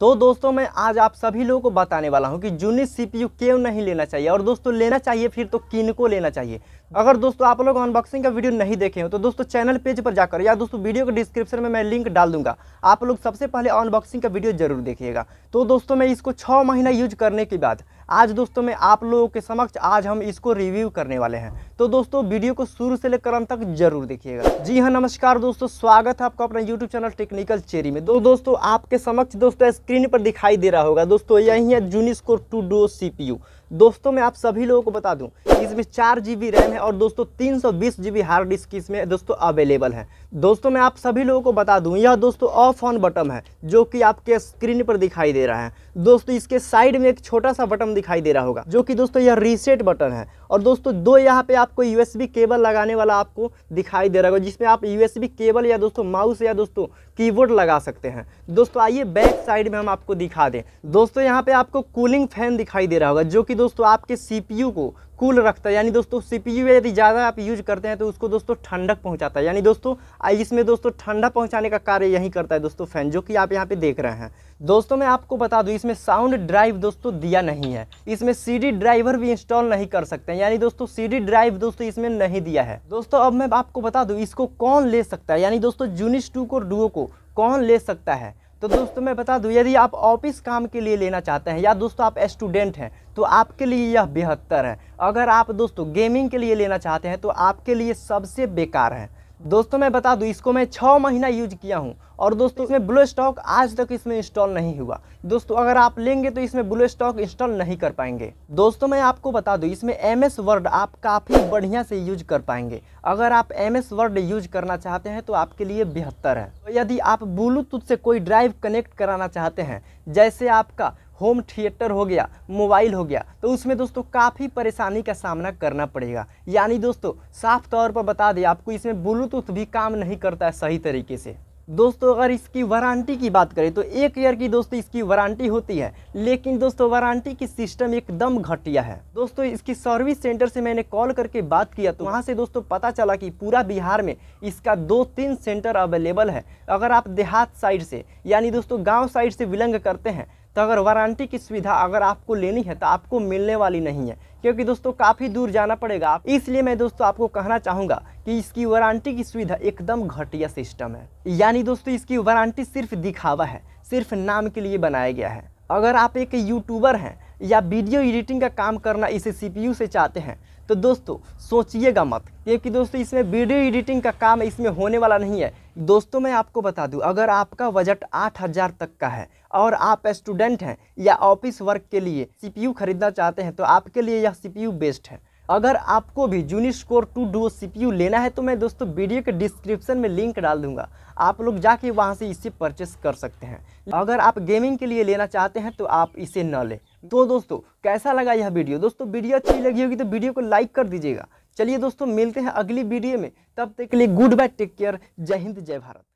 तो दोस्तों मैं आज आप सभी लोगों को बताने वाला हूं कि जूनिस सीपीयू क्यों नहीं लेना चाहिए और दोस्तों लेना चाहिए फिर तो किन को लेना चाहिए अगर दोस्तों आप लोग अनबॉक्सिंग का वीडियो नहीं देखे हो तो दोस्तों चैनल पेज पर जाकर या दोस्तों वीडियो के डिस्क्रिप्शन में मैं लिंक डाल दूंगा आप लोग सबसे पहले अनबॉक्सिंग का वीडियो जरूर देखिएगा तो दोस्तों मैं इसको छः महीना यूज करने के बाद आज दोस्तों मैं आप लोगों के समक्ष आज हम इसको रिव्यू करने वाले हैं तो दोस्तों वीडियो को शुरू से लेकर अंत तक जरूर देखिएगा जी हाँ नमस्कार दोस्तों स्वागत है आपका अपना यूट्यूब चैनल टेक्निकल चेरी में दो तो दोस्तों आपके समक्ष दोस्तों स्क्रीन पर दिखाई दे रहा होगा दोस्तों यही है जूनिस्को टू डो सी दोस्तों मैं आप सभी लोगों को बता दूं इसमें चार जी रैम है और दोस्तों तीन सौ बीस हार्ड डिस्क इसमें दोस्तों अवेलेबल है दोस्तों मैं आप सभी लोगों को बता दूं यह दोस्तों ऑफ ऑन बटन है जो कि आपके स्क्रीन पर दिखाई दे रहा है दोस्तों इसके साइड में एक छोटा सा बटन दिखाई दे रहा होगा जो कि दोस्तों यह रीसेट बटन है और दोस्तों दो यहाँ पे आपको यूएसबी केबल लगाने वाला आपको दिखाई दे रहा होगा जिसमें आप यूएसबी केबल या दोस्तों माउस या दोस्तों कीबोर्ड लगा सकते हैं दोस्तों आइए बैक साइड में हम आपको दिखा दें दोस्तों यहाँ पे आपको कूलिंग फैन दिखाई दे रहा होगा जो कि दोस्तों आपके सी को कूल रखता है यानी दोस्तों सी यदि ज़्यादा आप यूज करते हैं तो उसको दोस्तों ठंडक पहुंचाता है यानी दोस्तों इसमें दोस्तों ठंडा पहुंचाने का कार्य यही करता है दोस्तों फैन जो कि आप यहाँ पे देख रहे हैं दोस्तों मैं आपको बता दूँ इसमें साउंड ड्राइव दोस्तों दिया नहीं है इसमें सी ड्राइवर भी इंस्टॉल नहीं कर सकते यानी दोस्तों सीडी ड्राइव दोस्तों इसमें नहीं दिया है दोस्तों अब मैं आपको बता दूँ इसको कौन ले सकता है यानी दोस्तों जूनिस टू को डुओ को कौन ले सकता है तो दोस्तों मैं बता दूं यदि आप ऑफिस काम के लिए लेना चाहते हैं या दोस्तों आप स्टूडेंट हैं तो आपके लिए यह बेहतर है अगर आप दोस्तों गेमिंग के लिए लेना चाहते हैं तो आपके लिए सबसे बेकार है दोस्तों मैं बता दूं इसको मैं छः महीना यूज किया हूं और दोस्तों इसमें ब्लू स्टॉक आज तक इसमें इंस्टॉल नहीं हुआ दोस्तों अगर आप लेंगे तो इसमें ब्लू स्टॉक इंस्टॉल नहीं कर पाएंगे दोस्तों मैं आपको बता दूं इसमें एम एस वर्ड आप काफ़ी बढ़िया से यूज कर पाएंगे अगर आप एम एस वर्ड यूज करना चाहते हैं तो आपके लिए बेहतर है तो यदि आप ब्लूटूथ से कोई ड्राइव कनेक्ट कराना चाहते हैं जैसे आपका होम थिएटर हो गया मोबाइल हो गया तो उसमें दोस्तों काफ़ी परेशानी का सामना करना पड़ेगा यानी दोस्तों साफ तौर पर बता दें आपको इसमें ब्लूटूथ भी काम नहीं करता है सही तरीके से दोस्तों अगर इसकी वारंटी की बात करें तो एक ईयर की दोस्तों इसकी वारंटी होती है लेकिन दोस्तों वारंटी की सिस्टम एकदम घटिया है दोस्तों इसकी सर्विस सेंटर से मैंने कॉल करके बात किया तो वहाँ से दोस्तों पता चला कि पूरा बिहार में इसका दो तीन सेंटर अवेलेबल है अगर आप देहात साइड से यानी दोस्तों गाँव साइड से बिलोंग करते हैं तो अगर वारंटी की सुविधा अगर आपको लेनी है तो आपको मिलने वाली नहीं है क्योंकि दोस्तों काफ़ी दूर जाना पड़ेगा आप इसलिए मैं दोस्तों आपको कहना चाहूँगा कि इसकी वारंटी की सुविधा एकदम घटिया सिस्टम है यानी दोस्तों इसकी वारंटी सिर्फ दिखावा है सिर्फ नाम के लिए बनाया गया है अगर आप एक यूट्यूबर हैं या वीडियो एडिटिंग का काम करना इसे सीपीयू से चाहते हैं तो दोस्तों सोचिएगा मत क्योंकि दोस्तों इसमें वीडियो एडिटिंग का काम इसमें होने वाला नहीं है दोस्तों मैं आपको बता दूं अगर आपका बजट आठ हज़ार तक का है और आप स्टूडेंट हैं या ऑफिस वर्क के लिए सीपीयू खरीदना चाहते हैं तो आपके लिए यह सीपीयू बेस्ट है अगर आपको भी जूनी स्कोर टू डो सी लेना है तो मैं दोस्तों वीडियो के डिस्क्रिप्शन में लिंक डाल दूंगा आप लोग जाके वहाँ से इसे परचेस कर सकते हैं अगर आप गेमिंग के लिए लेना चाहते हैं तो आप इसे न लें तो दोस्तों कैसा लगा यह वीडियो दोस्तों वीडियो अच्छी लगी होगी तो वीडियो को लाइक कर दीजिएगा चलिए दोस्तों मिलते हैं अगली वीडियो में तब तक के लिए गुड बाय टेक केयर जय हिंद जय भारत